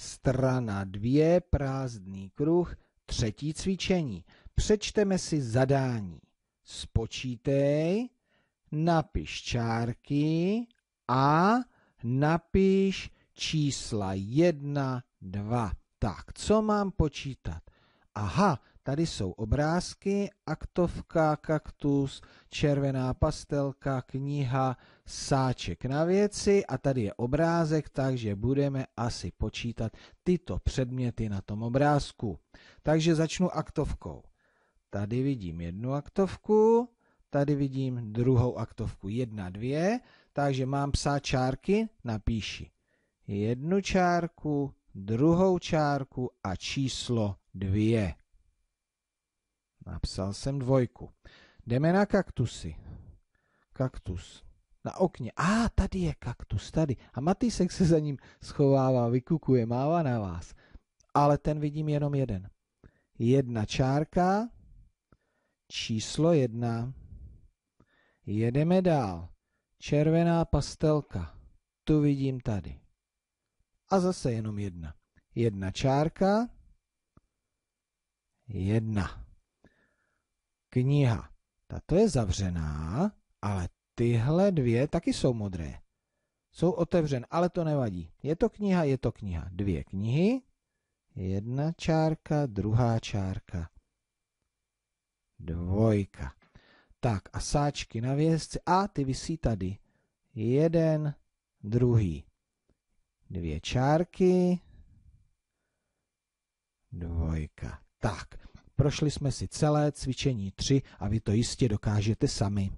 Strana 2, prázdný kruh, třetí cvičení. Přečteme si zadání. Spočítej, napiš čárky a napiš čísla 1, 2. Tak, co mám počítat? Aha, Tady jsou obrázky, aktovka, kaktus, červená pastelka, kniha, sáček na věci a tady je obrázek, takže budeme asi počítat tyto předměty na tom obrázku. Takže začnu aktovkou. Tady vidím jednu aktovku, tady vidím druhou aktovku, jedna, dvě, takže mám psát čárky, napíši jednu čárku, druhou čárku a číslo dvě. Napsal jsem dvojku. Jdeme na kaktusy. Kaktus. Na okně. A ah, tady je kaktus, tady. A Matýsek se za ním schovává, vykukuje, mává na vás. Ale ten vidím jenom jeden. Jedna čárka, číslo jedna. Jedeme dál. Červená pastelka. Tu vidím tady. A zase jenom jedna. Jedna čárka. Jedna kniha. Tato je zavřená, ale tyhle dvě taky jsou modré. Jsou otevřen, ale to nevadí. Je to kniha, je to kniha. Dvě knihy, jedna čárka, druhá čárka, dvojka. Tak a sáčky na vězce a ty visí tady. Jeden, druhý. Dvě čárky, dvojka. Tak Prošli jsme si celé cvičení 3 a vy to jistě dokážete sami.